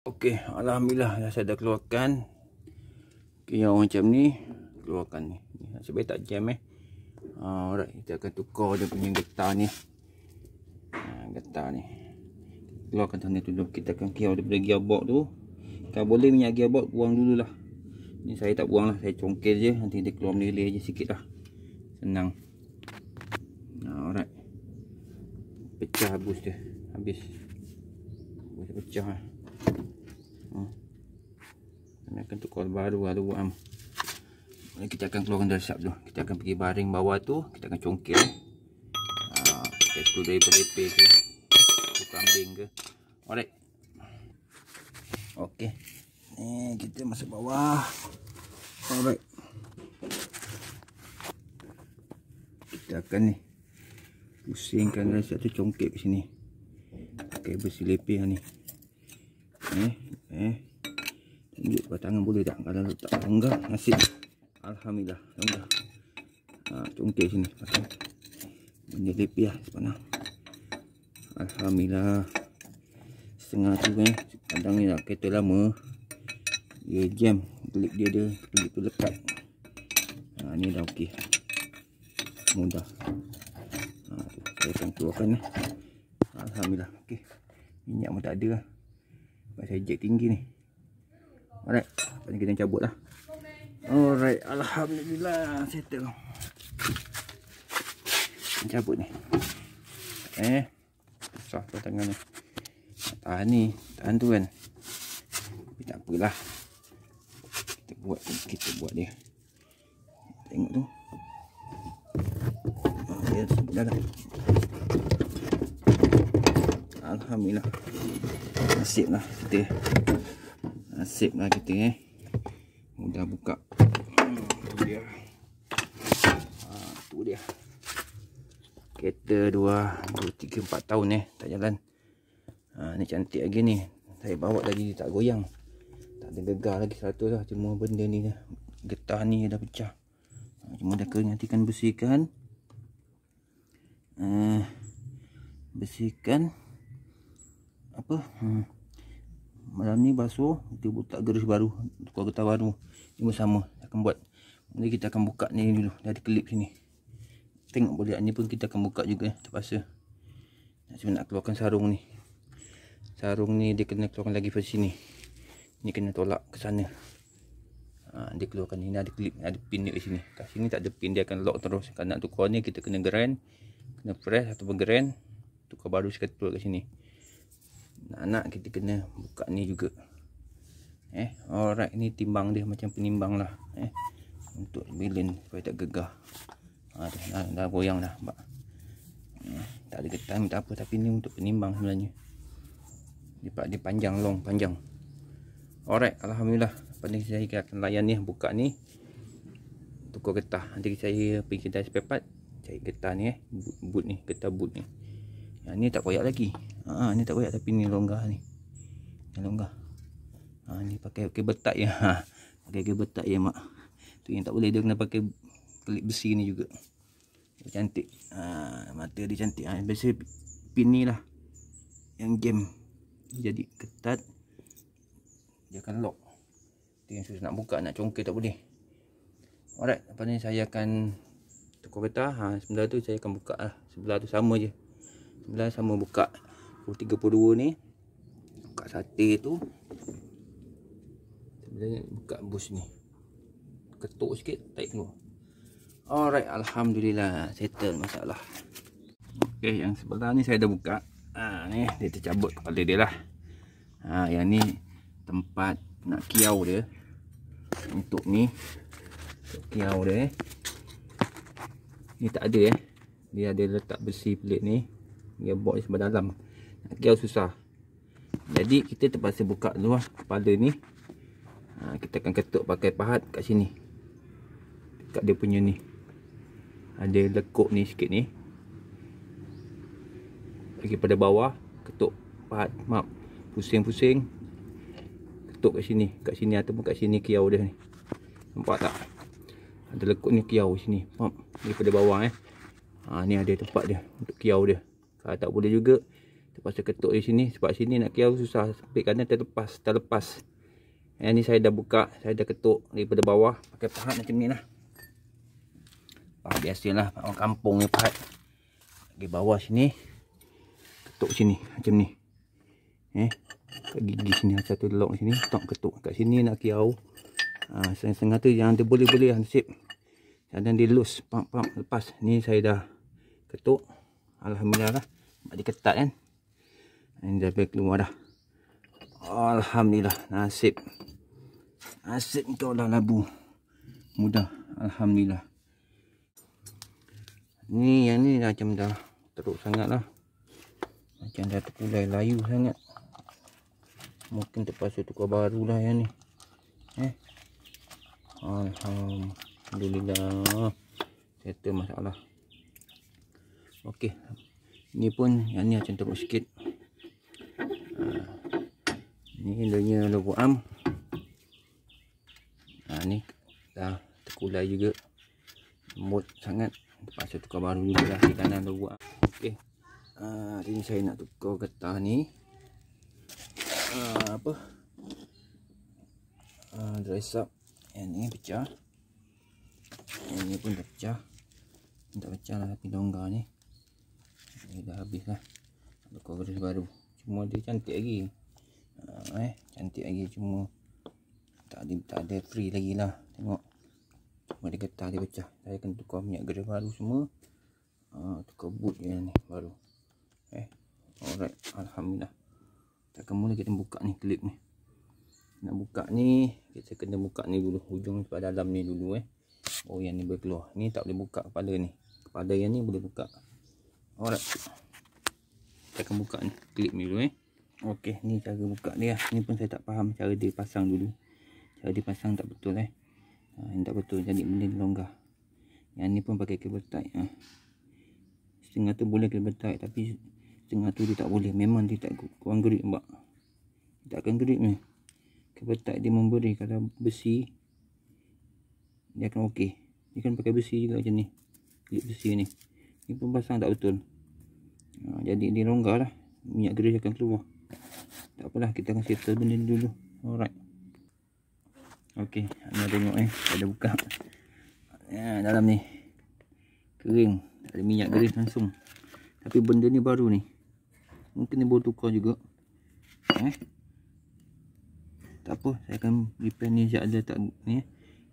Okey, alhamdulillah yang saya dah keluarkan. Okey, yang macam ni keluarkan ni. Ni sebab tak jam eh. Ah, alright, kita akan tukar dia punya getah ni. Ha, ah, getah ni. Keluarkan tanah tu dulu. Kita akan kira daripada gearbox tu. Kalau boleh minyak gearbox buang dulu lah. Ni saya tak buang lah. Saya congkel je. Nanti dia keluar meleleh je sikit lah. Senang. Ha, alright. Pecah habis dia. Habis. Habis pecah lah. Hmm. Ini akan tu kol baru baru buat hmm. ni. kita akan keluarkan dari sap tu. Kita akan pergi baring bawah tu, kita akan congkel. Ha, kita tu dari pelepe ke. Kambing ke. Alright. Okey. Ni kita masuk bawah. Alright. Kita akan ni pusingkan dari satu congkel ke sini. Okey, bersih ni. Ni. Eh eh tunjuk buat tangan boleh tak kalau letak longgar nasib alhamdulillah longgar ha cungkit sini pasal menyelip ya sebenarnya alhamdulillah setengah tu kan kadang ni lah kereta lama dia jam klik dia dia klik tu lekat ha ni dah okey mudah ha tu saya akan keluarkan eh. alhamdulillah okey minyak pun tak ada lah sebab saya jet tinggi ni Alright Sebab kita cabut lah Alright Alhamdulillah Settle Kita cabut ni Eh Susah tu tangan ni Tahan ni Tahan tu kan Tapi tak apalah Kita buat Kita buat dia Tengok tu Dia sebelah Alhamdulillah Nasib lah kita Nasib lah kita eh Mudah buka Itu hmm, dia Itu ha, dia Kereta 2, 3, 4 tahun eh Tak jalan ha, Ni cantik lagi ni Saya bawa tadi dia tak goyang Tak ada gegar lagi satu lah Cuma benda ni dah Getah ni dah pecah ha, Cuma dah kering nanti kan bersihkan Uh, bersihkan apa hmm. malam ni basuh kita butak garis baru tukar getah baru ini sama Kita akan buat ni kita akan buka ni dulu dari klip sini tengok boleh ni pun kita akan buka juga eh. terpaksa nak cuma nak keluarkan sarung ni sarung ni dia kena keluarkan lagi dari ni. ni kena tolak ke sana ha, dia keluarkan ni ada klip ada pin dia di sini kat sini tak ada pin dia akan lock terus kalau nak tukar ni kita kena grind kena press atau grind tukar baru sekali keluar kat sini nak nak kita kena buka ni juga eh alright ni timbang dia macam penimbang lah eh untuk bilin supaya tak gegah ha, dah, dah, dah goyang dah eh, tak ada getah tak apa tapi ni untuk penimbang sebenarnya dia, dia panjang long panjang alright Alhamdulillah pandai saya akan layan ni buka ni tukar getah nanti saya pergi kedai sepepat cari getah ni eh boot, boot ni getah boot ni yang ni tak koyak lagi Ha ni tak koyak tapi ni longga ni. Ni longgar. Ha ni pakai okey betak ya. Ha. Pakai okey betak ya mak. Tu yang tak boleh dia kena pakai klip besi ni juga. Cantik. Ha mata dia cantik. Ha biasa pin ni lah. Yang game. Jadi ketat. Dia akan lock. Tu yang susah nak buka nak congkir tak boleh. Alright, apa ni saya akan tukar betak. Ha sebelah tu saya akan buka lah. Sebelah tu sama je. Sebelah sama buka. 32 ni Buka sate tu Sebenarnya buka bus ni Ketuk sikit Tight tu Alright Alhamdulillah Settle masalah Okay yang sebelah ni saya dah buka ha, ni dia tercabut kepala dia lah ha, Yang ni Tempat nak kiau dia Untuk ni kiau dia Ni tak ada eh Dia ada letak besi pelik ni Dia box sebelah dalam nak kira susah Jadi kita terpaksa buka dulu lah Kepala ni ha, Kita akan ketuk pakai pahat kat sini Dekat dia punya ni Ada lekuk ni sikit ni Pergi pada bawah Ketuk pahat Maaf Pusing-pusing Ketuk kat sini Kat sini ataupun kat sini kiau dia ni Nampak tak Ada lekuk ni kiau sini Maaf Dari pada bawah eh Ha, ni ada tempat dia untuk kiau dia. Kalau tak boleh juga, Terpaksa ketuk di sini sebab sini nak kiau susah sempit kerana terlepas, terlepas. Yang ni saya dah buka, saya dah ketuk daripada bawah pakai pahat macam ni lah. Ah, biasalah orang kampung ni pahat. Di bawah sini, ketuk sini macam ni. Eh, gigi sini satu lock sini, tak ketuk. Kat sini nak kiau. ah, Sengah-sengah tu yang dia boleh-boleh hansip. Lah Kadang dia loose, pam-pam, lepas. Ni saya dah ketuk. Alhamdulillah lah. Sebab dia ketat kan. Ini dah baik keluar dah. Alhamdulillah. Nasib. Nasib kau dah labu. Mudah. Alhamdulillah. Ni yang ni macam dah teruk sangat lah. Macam dah terpulai layu sangat. Mungkin terpaksa tukar baru lah yang ni. Eh. Alhamdulillah. Settle masalah. Okey. Ni pun yang ni macam teruk sikit. Ini ha. dia logo am ha, ni dah terkulai juga lembut sangat Pasal tukar baru juga lah di kanan logo am ok uh, ha, hari ni saya nak tukar getah ni uh, apa uh, dress up yang ni pecah yang ni pun dah pecah tak pecah lah tapi longgar ni dia dah habis lah tukar baru cuma dia cantik lagi uh, eh cantik lagi cuma tak ada tak ada free lagi lah tengok cuma dia getah dia pecah saya akan tukar minyak gerai baru semua uh, tukar boot je ni baru eh alright Alhamdulillah tak akan mula kita buka ni klip ni nak buka ni kita kena buka ni dulu hujung pada dalam ni dulu eh oh yang ni boleh keluar ni tak boleh buka kepala ni kepala yang ni boleh buka alright kita akan buka clip ni dulu eh. Okey, ni cara buka dia. Ni pun saya tak faham cara dia pasang dulu. Cara dia pasang tak betul eh. Ha, yang tak betul jadi benda longgar. Yang ni pun pakai kabel tight ah. Ha. Setengah tu boleh kabel tight tapi setengah tu dia tak boleh. Memang dia tak kurang grip nampak. Tak akan grip ni. Kabel tight dia memberi kalau besi dia akan okey. Dia kan pakai besi juga macam ni. Clip besi ni. Ni pun pasang tak betul. Ha, jadi dia longgar lah minyak gerej akan keluar tak apalah kita akan settle benda ni dulu alright ok anda tengok eh ada buka ya, dalam ni kering tak ada minyak gerej langsung tapi benda ni baru ni mungkin ni baru tukar juga eh tak apa saya akan repair ni sekejap ada tak ni eh.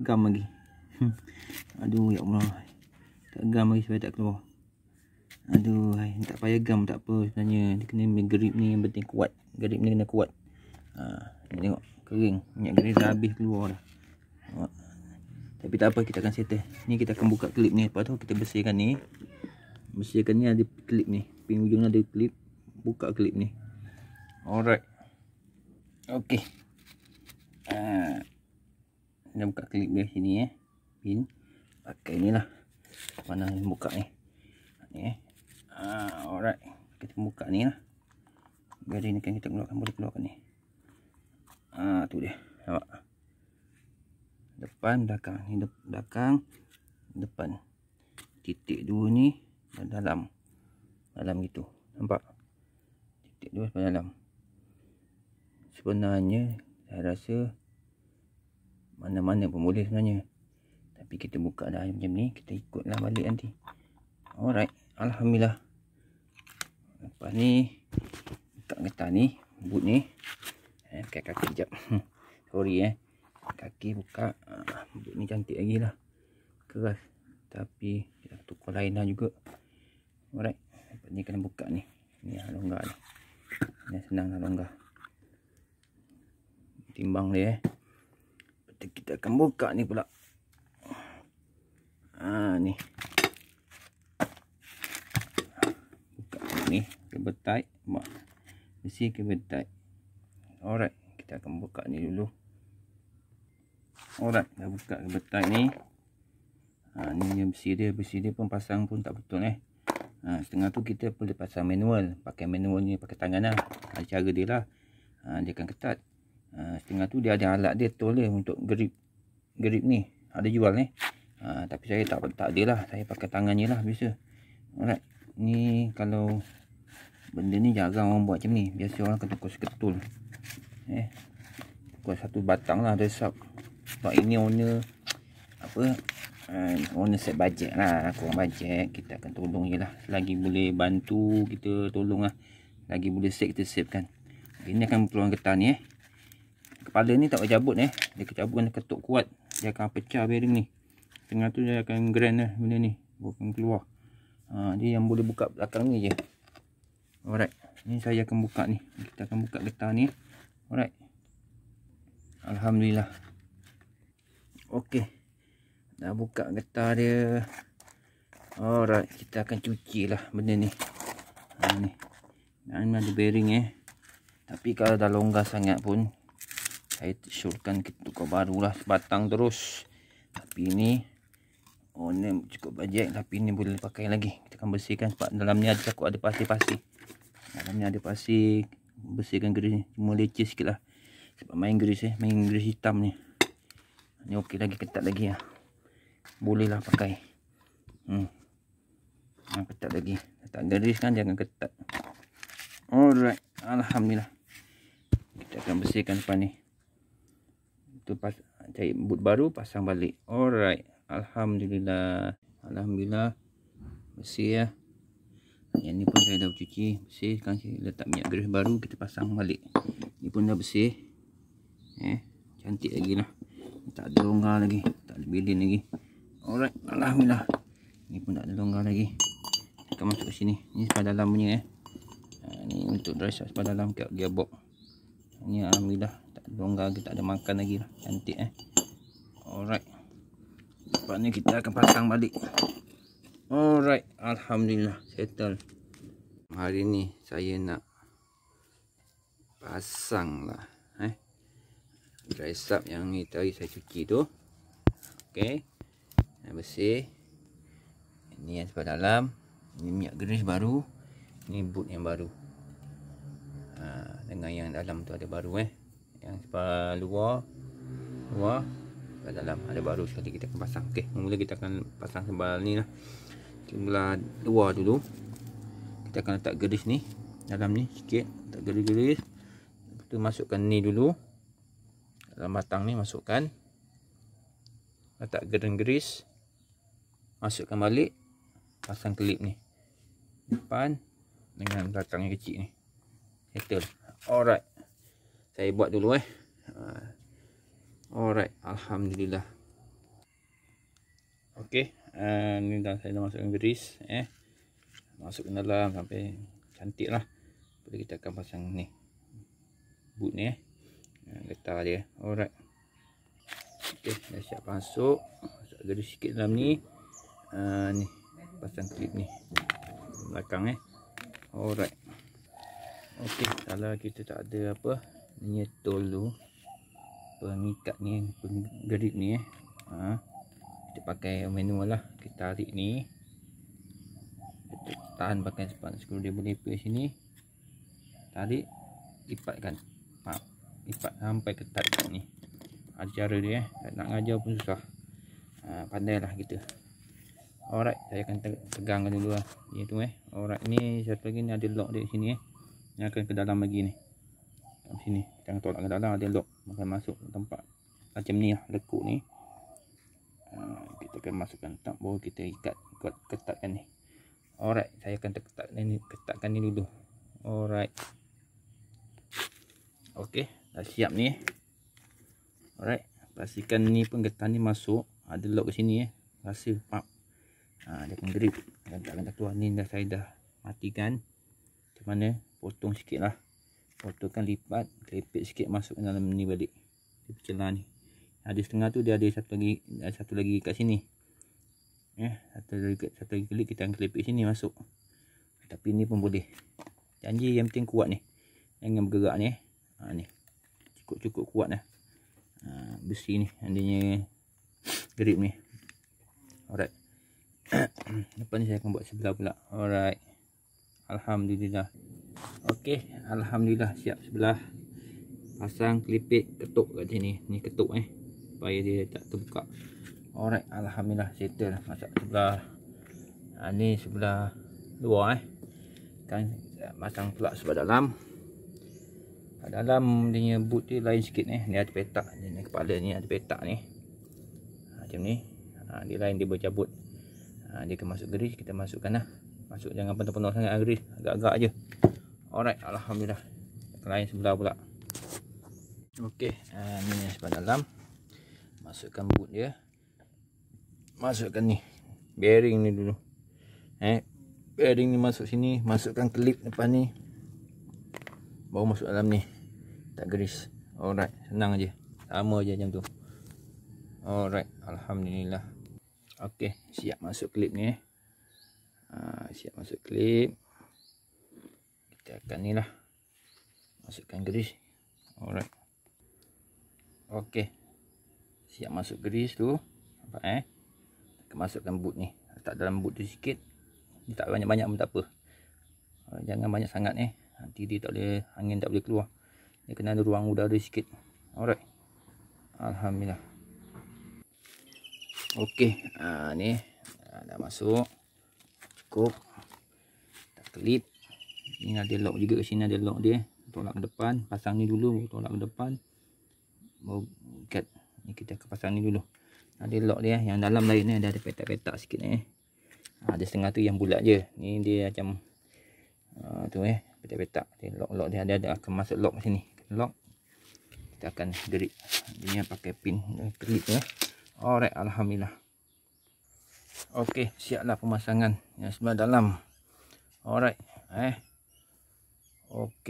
gam lagi hmm. aduh ya Allah tak gam lagi supaya tak keluar Aduh, tak payah gam tak apa sebenarnya. Dia kena grip ni yang penting kuat. Grip ni kena kuat. Ha, tengok kering. Minyak grip dah habis keluar dah. Ha. Tapi tak apa kita akan settle. Ni kita akan buka klip ni. Lepas tu kita bersihkan ni. Bersihkan ni ada klip ni. Pin ujung ada klip. Buka klip ni. Alright. Okey. Ha. Kita buka klip dia sini eh. Pin pakai lah. Mana yang buka ni. Eh. Ni. Eh. Ah, alright. Kita buka ni lah. Bearing ni kan kita keluarkan. Boleh keluarkan ni. Ah, tu dia. Nampak? Depan, belakang. Ni de belakang, depan. Titik dua ni dan dalam. Dalam gitu. Nampak? Titik dua sebelah dalam. Sebenarnya, saya rasa mana-mana pun boleh sebenarnya. Tapi kita buka dah macam ni. Kita ikutlah balik nanti. Alright. Alhamdulillah. Lepas ni Letak getah ni Boot ni eh, Pakai kaki sekejap Sorry eh Kaki buka ah, Boot ni cantik lagi lah Keras Tapi Kita tukar lain lah juga Alright ni kena buka ni Ni lah longgar ni Ni lah senang lah longgar Timbang dia eh kita akan buka ni pula Ah ni kebetai mak besi kebetai alright kita akan buka ni dulu alright dah buka kebetai ni ha ni besi dia besi dia pun pasang pun tak betul eh ha setengah tu kita perlu pasang manual pakai manual ni pakai tangan lah ha, cara dia lah ha, dia akan ketat ha, setengah tu dia ada alat dia tool dia untuk grip grip ni ada jual ni eh. ha, tapi saya tak, tak ada lah saya pakai tangan je lah biasa alright ni kalau benda ni jarang orang buat macam ni biasa orang akan kos ketul eh tukus satu batang lah resap sebab ini owner apa uh, owner set bajet lah kurang bajet kita akan tolong je lah Lagi boleh bantu kita tolong lah lagi boleh set kita save kan ini akan peluang getah ni eh kepala ni tak boleh cabut eh dia kecabut kena ketuk kuat dia akan pecah bearing ni tengah tu dia akan grand lah benda ni bukan keluar ha, dia yang boleh buka belakang ni je Alright. Ni saya akan buka ni. Kita akan buka getah ni. Alright. Alhamdulillah. Okey. Dah buka getah dia. Alright, kita akan cucilah benda ni. Ha ni. Dan ada bearing eh. Tapi kalau dah longgar sangat pun saya syorkan kita tukar barulah sebatang terus. Tapi ni Oh ni cukup bajet tapi ni boleh pakai lagi. Kita akan bersihkan sebab dalam ni ada cakup ada pasir-pasir dalamnya ada pasir bersihkan grease ni cuma leceh sikit lah sebab main grease eh main grease hitam ni ni ok lagi ketat lagi lah boleh lah pakai hmm. ha, ketat lagi tak grease kan jangan ketat alright Alhamdulillah kita akan bersihkan depan ni tu pas cari boot baru pasang balik alright Alhamdulillah Alhamdulillah bersih ya yang ni pun saya dah cuci bersih sekarang saya letak minyak gerih baru kita pasang balik ni pun dah bersih eh cantik lagi lah tak ada longgar lagi tak ada bilin lagi alright Alhamdulillah ni pun tak ada longgar lagi kita masuk ke sini ni sepah dalam punya eh ah, ni untuk dress up sepah dalam ke gearbox ni Alhamdulillah tak ada longgar lagi tak ada makan lagi lah cantik eh alright lepas ni kita akan pasang balik Alright, Alhamdulillah Settle Hari ni saya nak Pasang lah eh. Dry sub yang ni tadi saya cuci tu Okay Dah bersih Ini yang sebab dalam Ni minyak geris baru Ini boot yang baru ha, Dengan yang dalam tu ada baru eh Yang sebab luar Luar Sebab dalam ada baru sekali kita akan pasang Okay, mula kita akan pasang sebab ni lah sebelah luar dulu kita akan letak geris ni dalam ni sikit letak geris-geris tu masukkan ni dulu dalam batang ni masukkan letak geris-geris masukkan balik pasang klip ni depan dengan batang yang kecil ni settle alright saya buat dulu eh alright alhamdulillah okay. Ah, ni dah saya dah masukkan geris eh masukkan dalam sampai cantiklah. lah boleh kita akan pasang ni boot ni eh getah ah, dia alright ok dah siap masuk masuk geris sikit dalam ni uh, ni pasang clip ni belakang eh alright ok kalau kita tak ada apa menyetol tu pengikat ni pengerit ni eh haa uh kita pakai manual lah kita tarik ni tahan pakai sepan sekurang dia boleh pergi sini tarik lipatkan ha, lipat sampai ketat kat ni ajar dia eh nak ngajar pun susah ha, lah kita alright saya akan tegang dulu lah dia tu eh alright ni satu lagi ni ada lock dia sini eh ni akan ke dalam lagi ni kat sini jangan tolak ke dalam ada lock makan masuk tempat macam ni lah lekuk ni Ah, kita akan masukkan tak bawah kita ikat kuat ketatkan ni alright saya akan ketatkan ni ketatkan ni dulu alright okey dah siap ni alright pastikan ni pun ketat ni masuk ada lock ke sini eh rasa pak ah, ha dia akan grip dan tak akan keluar ni dah saya dah matikan macam mana potong sikitlah potongkan lipat kelipit sikit masukkan dalam ni balik di celah ni ada setengah tu dia ada satu lagi satu lagi kat sini. Ya, eh, satu lagi satu lagi klik kita angkat lepik sini masuk. Tapi ni pun boleh. Janji yang penting kuat ni. Jangan bergerak ni. Eh. Ha ni. Cukup-cukup kuat dah. Ha, besi ni andainya grip ni. Alright. Lepas ni saya akan buat sebelah pula. Alright. Alhamdulillah. Okey, alhamdulillah siap sebelah. Pasang klipit ketuk kat sini. Ni ketuk eh supaya dia tak terbuka Alright, Alhamdulillah settle lah Masak sebelah ha, Ni sebelah luar eh Kan masang pula sebelah dalam ha, Dalam dia boot dia lain sikit ni eh. Ni ada petak ni, ni kepala ni ada petak ni ha, Macam ni ha, Dia lain dia bercabut ha, Dia akan masuk geris kita masukkan lah Masuk jangan penuh-penuh sangat lah geris Agak-agak je Alright, Alhamdulillah Lain sebelah pula Okey, uh, ni sebelah dalam masukkan boot dia masukkan ni bearing ni dulu eh bearing ni masuk sini masukkan clip depan ni baru masuk dalam ni tak geris alright senang aje sama aje macam tu alright alhamdulillah Okay, siap masuk clip ni eh ha, siap masuk clip kita akan ni lah masukkan geris alright Okay siap masuk grease tu nampak eh kita masukkan boot ni letak dalam boot tu sikit dia tak banyak-banyak pun tak apa ah, jangan banyak sangat eh nanti dia tak boleh angin tak boleh keluar dia kena ada ruang udara sikit alright Alhamdulillah ok ha, ah, ni ah, dah masuk cukup tak kelip ni ada lock juga ke sini ada lock dia tolak ke depan pasang ni dulu tolak ke depan Bukit ni kita akan pasang ni dulu ada lock dia eh. yang dalam lain ni eh. ada petak-petak sikit ni eh. ada ah, setengah tu yang bulat je ni dia macam uh, tu eh petak-petak lock-lock dia ada, ada akan masuk lock sini lock kita akan gerik ini yang pakai pin gerik tu eh. alright Alhamdulillah ok siaplah pemasangan yang sebelah dalam alright eh ok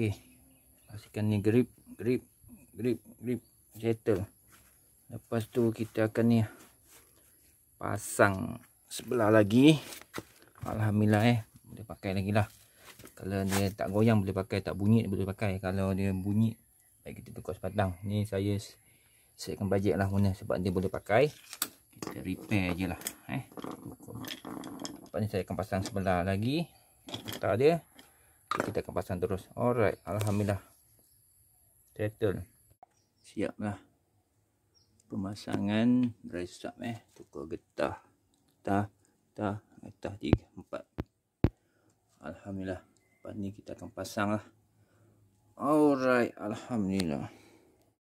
pastikan ni grip grip grip grip settle Lepas tu kita akan ni pasang sebelah lagi. Alhamdulillah eh boleh pakai lagi lah. Kalau dia tak goyang boleh pakai, tak bunyi boleh pakai. Kalau dia bunyi baik kita tukar sepadang. Ni saya saya akan bajet lah guna sebab dia boleh pakai. Kita repair je lah. Eh. Lepas ni saya akan pasang sebelah lagi. Tak ada. Kita akan pasang terus. Alright. Alhamdulillah. Settle. Siap lah pemasangan dry strap eh tukar getah getah getah getah 3 empat. alhamdulillah lepas ni kita akan pasang lah alright alhamdulillah